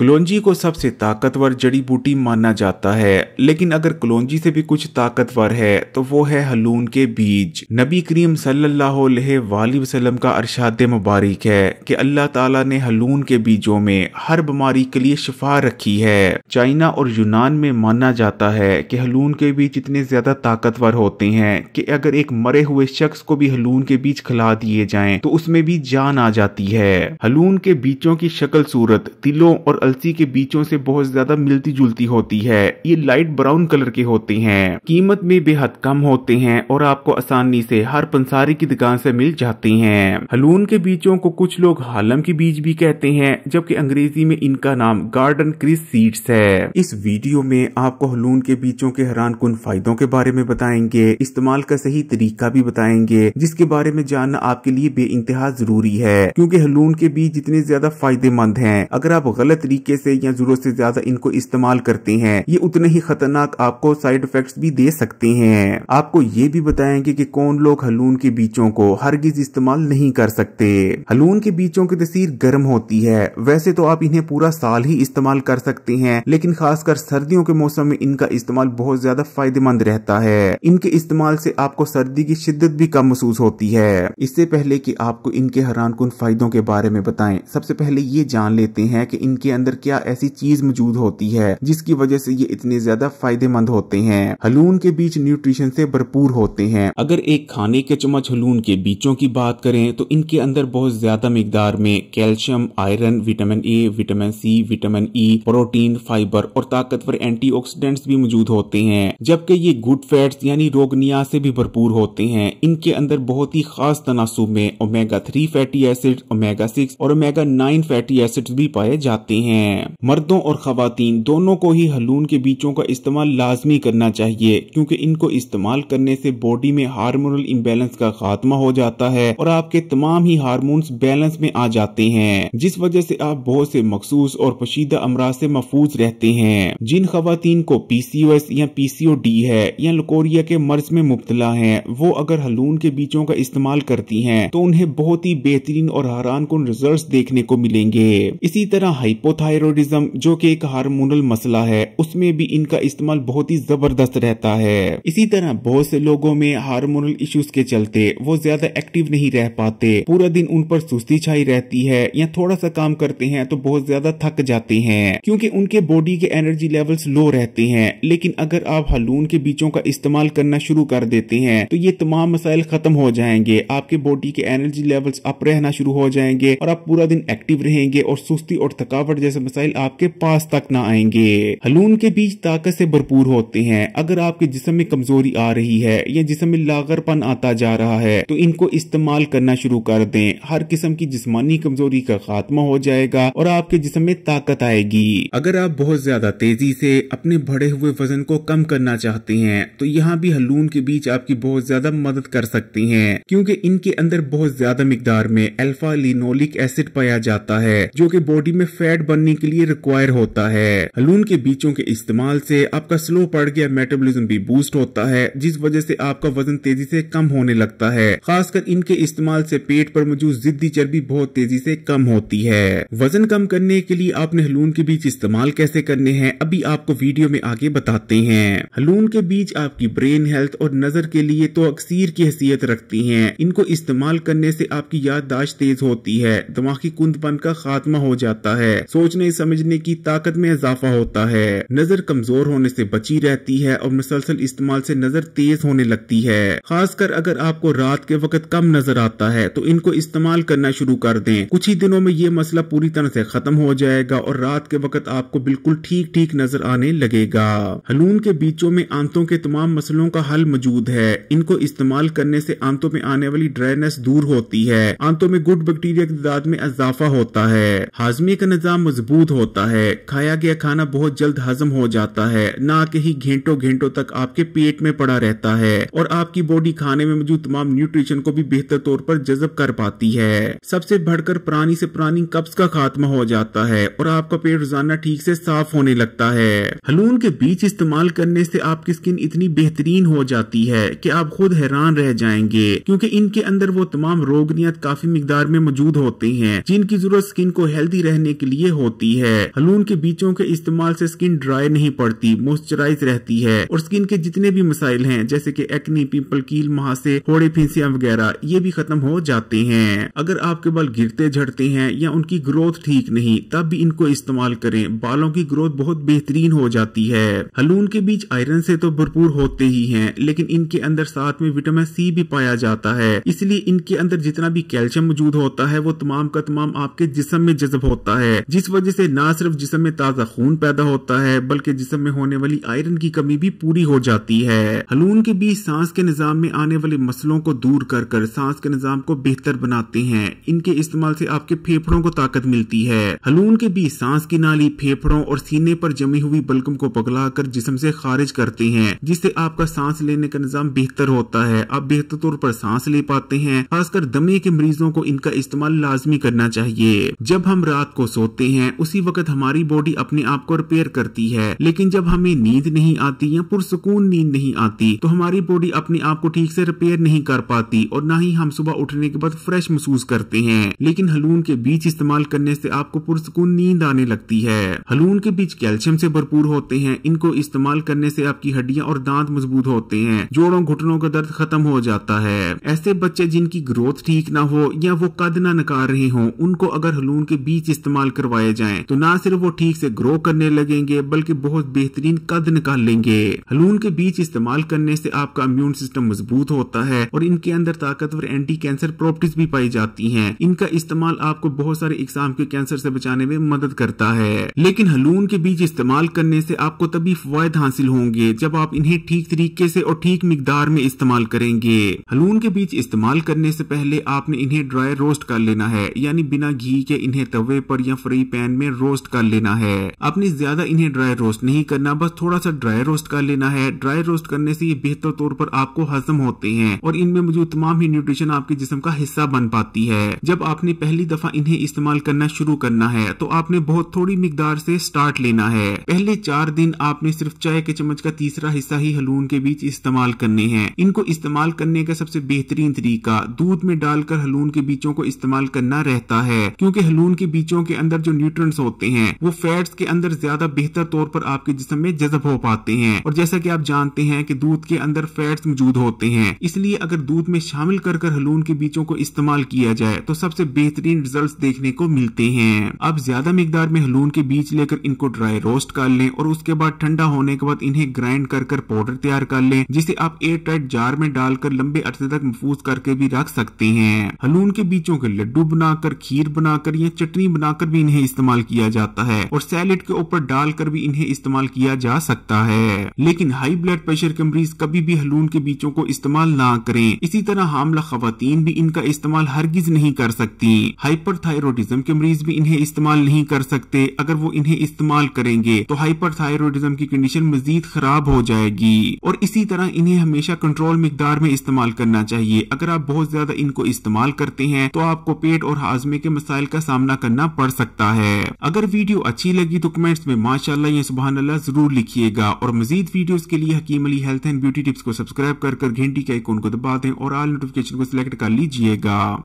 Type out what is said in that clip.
कलौजी को सबसे ताकतवर जड़ी बूटी माना जाता है लेकिन अगर कलौजी से भी कुछ ताकतवर है तो वो है हलून के बीज नबी करीम सल्लल्लाहु अलैहि वसल्लम का अरशाद मुबारक है कि अल्लाह ताला ने हलून के बीजों में हर बीमारी के लिए शफा रखी है चाइना और यूनान में माना जाता है कि हलून के बीज इतने ज्यादा ताकतवर होते हैं कि अगर एक मरे हुए शख्स को भी हलून के बीज खिला दिए जाए तो उसमें भी जान आ जाती है हलून के बीजों की शक्ल सूरत तिलों और अलसी के बीचों से बहुत ज्यादा मिलती जुलती होती है ये लाइट ब्राउन कलर के होते हैं कीमत में बेहद कम होते हैं और आपको आसानी से हर पंसारी की दुकान से मिल जाते हैं हलून के बीजों को कुछ लोग हालम के बीज भी कहते हैं जबकि अंग्रेजी में इनका नाम गार्डन क्रिस सीड्स है इस वीडियो में आपको हलून के बीजों के हैरान कन फायदों के बारे में बताएंगे इस्तेमाल का सही तरीका भी बताएंगे जिसके बारे में जानना आपके लिए बे जरूरी है क्योंकि हलून के बीज जितने ज्यादा फायदेमंद है अगर आप गलत तरीके तरीके से या जरूरत से ज्यादा इनको इस्तेमाल करते हैं ये उतने ही खतरनाक आपको साइड इफेक्ट भी दे सकते हैं आपको ये भी बताएंगे की कौन लोग हलून के बीचों को हरगिज इस्तेमाल नहीं कर सकते हलून के बीचों की तस्वीर गर्म होती है वैसे तो आप इन्हें पूरा साल ही इस्तेमाल कर सकते हैं लेकिन खासकर सर्दियों के मौसम में इनका इस्तेमाल बहुत ज्यादा फायदेमंद रहता है इनके इस्तेमाल से आपको सर्दी की शिद्दत भी कम महसूस होती है इससे पहले कि आपको इनके हैरान फायदों के बारे में बताएं सबसे पहले ये जान लेते हैं कि इनके अंदर अंदर क्या ऐसी चीज मौजूद होती है जिसकी वजह से ये इतने ज्यादा फायदेमंद होते हैं हलून के बीच न्यूट्रिशन से भरपूर होते हैं अगर एक खाने के चम्मच हलून के बीचों की बात करें तो इनके अंदर बहुत ज्यादा मिकदार में calcium iron vitamin A vitamin C vitamin E protein fibre और ताकतवर एंटी भी मौजूद होते हैं जबकि ये गुड फैट्स यानी रोगनिया से भी भरपूर होते हैं इनके अंदर बहुत ही खास तनासुब में omega three fatty acid omega six और ओमेगा नाइन फैटी एसिड भी पाए जाते हैं हैं मर्दों और खातन दोनों को ही हलून के बीचों का इस्तेमाल लाजमी करना चाहिए क्योंकि इनको इस्तेमाल करने से बॉडी में हार्मोनल इम्बेलेंस का खात्मा हो जाता है और आपके तमाम ही हारमोन बैलेंस में आ जाते हैं जिस वजह से आप बहुत से मखसूस और पशीदा अमराज से महफूज रहते हैं जिन खातन को पीसीओएस या डी है या लकोरिया के मर्ज में मुबतला है वो अगर हलून के बीचों का इस्तेमाल करती है तो उन्हें बहुत ही बेहतरीन और हैरान कन रिजल्ट देखने को मिलेंगे इसी तरह हाइपोथ थायरोडिज्म जो कि एक हार्मोनल मसला है उसमें भी इनका इस्तेमाल बहुत ही जबरदस्त रहता है इसी तरह बहुत से लोगों में हार्मोनल इश्यूज के चलते वो ज्यादा एक्टिव नहीं रह पाते पूरा दिन उन पर सुस्ती छाई रहती है या थोड़ा सा काम करते हैं तो बहुत ज्यादा थक जाते हैं क्योंकि उनके बॉडी के एनर्जी लेवल्स लो रहते हैं लेकिन अगर आप हलून के बीचों का इस्तेमाल करना शुरू कर देते हैं तो ये तमाम मसाइल खत्म हो जाएंगे आपके बॉडी के एनर्जी लेवल्स अप रहना शुरू हो जाएंगे और आप पूरा दिन एक्टिव रहेंगे और सुस्ती और थकावट जैसे मसाइल आपके पास तक ना आएंगे हलून के बीज ताकत से भरपूर होते हैं अगर आपके जिसम में कमजोरी आ रही है या जिसम में लागरपन आता जा रहा है तो इनको इस्तेमाल करना शुरू कर दे हर किस्म की जिसमानी कमजोरी का खात्मा हो जाएगा और आपके जिसम में ताकत आएगी अगर आप बहुत ज्यादा तेजी से अपने बढ़े हुए वजन को कम करना चाहते हैं तो यहाँ भी हलून के बीच आपकी बहुत ज्यादा मदद कर सकती हैं क्योंकि इनके अंदर बहुत ज्यादा मिकदार में अल्फा लिनोलिक एसिड पाया जाता है जो की बॉडी में फैट बन बनने के लिए रिक्वायर होता है हलून के बीचों के इस्तेमाल से आपका स्लो पड़ गया मेटाबॉलिज्म भी बूस्ट होता है जिस वजह से आपका वजन तेजी से कम होने लगता है खासकर इनके इस्तेमाल से पेट पर मौजूद जिद्दी चर्बी बहुत तेजी से कम होती है वजन कम करने के लिए आपने हलून के बीच इस्तेमाल कैसे करने हैं अभी आपको वीडियो में आगे बताते हैं हलून के बीच आपकी ब्रेन हेल्थ और नजर के लिए तो अक्सर की हैसियत रखती है इनको इस्तेमाल करने से आपकी याददाश्त तेज होती है दिमागी कुंदपन का खात्मा हो जाता है सोच सोचने समझने की ताकत में इजाफा होता है नजर कमजोर होने से बची रहती है और मुसलसल इस्तेमाल से नजर तेज होने लगती है खासकर अगर आपको रात के वक्त कम नजर आता है तो इनको इस्तेमाल करना शुरू कर दें कुछ ही दिनों में ये मसला पूरी तरह से खत्म हो जाएगा और रात के वक्त आपको बिल्कुल ठीक ठीक नजर आने लगेगा हलून के बीचों में आंतों के तमाम मसलों का हल मौजूद है इनको इस्तेमाल करने से आंतों में आने वाली ड्राइनेस दूर होती है आंतों में गुड बैक्टीरिया की तादाद में इजाफा होता है हाजमे का निजाम मजबूत होता है खाया गया खाना बहुत जल्द हजम हो जाता है ना कि ही घंटों घंटों तक आपके पेट में पड़ा रहता है और आपकी बॉडी खाने में मौजूद तमाम न्यूट्रिशन को भी बेहतर तौर पर जजब कर पाती है सबसे बढ़कर पुरानी से पुरानी कब्ज का खात्मा हो जाता है और आपका पेट रोजाना ठीक से साफ होने लगता है हलून के बीच इस्तेमाल करने से आपकी स्किन इतनी बेहतरीन हो जाती है कि आप खुद हैरान रह जाएंगे क्योंकि इनके अंदर वो तमाम रोगनियत काफी मिकदार में मौजूद होते हैं जिनकी जरूरत स्किन को हेल्दी रहने के लिए हो होती है हलून के बीचों के इस्तेमाल से स्किन ड्राई नहीं पड़ती मॉइस्चराइज रहती है और स्किन के जितने भी मसाइल हैं जैसे कि एक्नी पिंपल कील महासे फोड़े फिंसियां वगैरह ये भी खत्म हो जाते हैं अगर आपके बाल गिरते झड़ते हैं या उनकी ग्रोथ ठीक नहीं तब भी इनको इस्तेमाल करें बालों की ग्रोथ बहुत बेहतरीन हो जाती है हलून के बीच आयरन से तो भरपूर होते ही है लेकिन इनके अंदर साथ में विटामिन सी भी पाया जाता है इसलिए इनके अंदर जितना भी कैल्शियम मौजूद होता है वो तमाम का तमाम आपके जिसम में जज्ब होता है जिस वजह वजह से ना सिर्फ जिसम में ताज़ा खून पैदा होता है बल्कि जिसम में होने वाली आयरन की कमी भी पूरी हो जाती है हलून के बीज सांस के निज़ाम में आने वाले मसलों को दूर कर कर सांस के निज़ाम को बेहतर बनाते हैं इनके इस्तेमाल से आपके फेफड़ों को ताकत मिलती है हलून के बीज सांस की नाली फेफड़ों और सीने पर जमी हुई बलगम को पगला कर जिसम से खारिज करते हैं जिससे आपका सांस लेने का निज़ाम बेहतर होता है आप बेहतर तौर पर सांस ले पाते हैं खासकर दमे के मरीजों को इनका इस्तेमाल लाजमी करना चाहिए जब हम रात को सोते हैं हैं उसी वक्त हमारी बॉडी अपने आप को रिपेयर करती है लेकिन जब हमें नींद नहीं आती या पुरसकून नींद नहीं आती तो हमारी बॉडी अपने आप को ठीक से रिपेयर नहीं कर पाती और ना ही हम सुबह उठने के बाद फ्रेश महसूस करते हैं लेकिन हलून के बीच इस्तेमाल करने से आपको पुरसकून नींद आने लगती है हलून के बीच कैल्शियम से भरपूर होते हैं इनको इस्तेमाल करने से आपकी हड्डियां और दांत मजबूत होते हैं जोड़ों घुटनों का दर्द खत्म हो जाता है ऐसे बच्चे जिनकी ग्रोथ ठीक ना हो या वो कद ना नकार रहे हो उनको अगर हलून के बीच इस्तेमाल करवाया जाएं तो ना सिर्फ वो ठीक से ग्रो करने लगेंगे बल्कि बहुत बेहतरीन कद निकाल लेंगे हलून के बीच इस्तेमाल करने से आपका इम्यून सिस्टम मजबूत होता है और इनके अंदर ताकतवर एंटी कैंसर प्रॉपर्टीज भी पाई जाती है इनका इस्तेमाल आपको बहुत सारे इकसाम के कैंसर ऐसी बचाने में मदद करता है लेकिन हलून के बीज इस्तेमाल करने ऐसी आपको तभी फायद हासिल होंगे जब आप इन्हें ठीक तरीके ऐसी और ठीक मिकदार में इस्तेमाल करेंगे हलून के बीज इस्तेमाल करने ऐसी पहले आपने इन्हें ड्राई रोस्ट कर लेना है यानी बिना घी के इन्हें तवे पर या फ्राई पैन पैन में रोस्ट कर लेना है अपनी ज्यादा इन्हें ड्राई रोस्ट नहीं करना बस थोड़ा सा ड्राई रोस्ट कर लेना है ड्राई रोस्ट करने से ये बेहतर तौर पर आपको हजम होते हैं और इनमें मौजूद तमाम ही न्यूट्रिशन आपके जिसम का हिस्सा बन पाती है जब आपने पहली दफा इन्हें इस्तेमाल करना शुरू करना है तो आपने बहुत थोड़ी मिकदार से स्टार्ट लेना है पहले चार दिन आपने सिर्फ चाय के चम्मच का तीसरा हिस्सा ही हलून के बीच इस्तेमाल करने हैं इनको इस्तेमाल करने का सबसे बेहतरीन तरीका दूध में डालकर हलून के बीचों को इस्तेमाल करना रहता है क्योंकि हलून के बीचों के अंदर जो न्यूट्रंट्स होते हैं वो फैट्स के अंदर ज्यादा बेहतर तौर पर आपके जिसम में जजब हो पाते हैं और जैसा कि आप जानते हैं कि दूध के अंदर फैट्स मौजूद होते हैं इसलिए अगर दूध में शामिल कर कर हलून के बीचों को इस्तेमाल किया जाए तो सबसे बेहतरीन रिजल्ट देखने को मिलते हैं आप ज्यादा मकदार में हलून के बीच लेकर इनको ड्राई रोस्ट कर लें और उसके बाद ठंडा होने के बाद इन्हें ग्राइंड कर कर पाउडर तैयार कर लें जिसे आप एयर टाइट जार में डालकर लंबे अरसे तक महफूज करके भी रख सकते हैं हलून के बीचों के लड्डू बनाकर खीर बनाकर या चटनी बनाकर भी इन्हें इस्तेमाल किया जाता है और सैलेड के ऊपर डालकर भी इन्हें इस्तेमाल किया जा सकता है लेकिन हाई ब्लड प्रेशर के मरीज कभी भी हलून के बीचों को इस्तेमाल ना करें इसी तरह हामला खातन भी इनका इस्तेमाल हरगिज नहीं कर सकती हाइपरथायरोटिज्म के मरीज भी इन्हें इस्तेमाल नहीं कर सकते अगर वो इन्हें इस्तेमाल करेंगे तो हाइपरथायरोटिज्म की कंडीशन मजीद खराब हो जाएगी और इसी तरह इन्हें हमेशा कंट्रोल मकदार में इस्तेमाल करना चाहिए अगर आप बहुत ज्यादा इनको इस्तेमाल करते हैं तो आपको पेट और हाजमे के मसाइल का सामना करना पड़ सकता है है अगर वीडियो अच्छी लगी तो कमेंट्स में माशाल्लाह या सुबह अल्लाह जरूर लिखिएगा और मजीद वीडियोस के लिए Hakeem Ali health and beauty tips को सब्सक्राइब कर घंटी के आइकोन को दबा दें और आल नोटिफिकेशन को सिलेक्ट कर लीजिएगा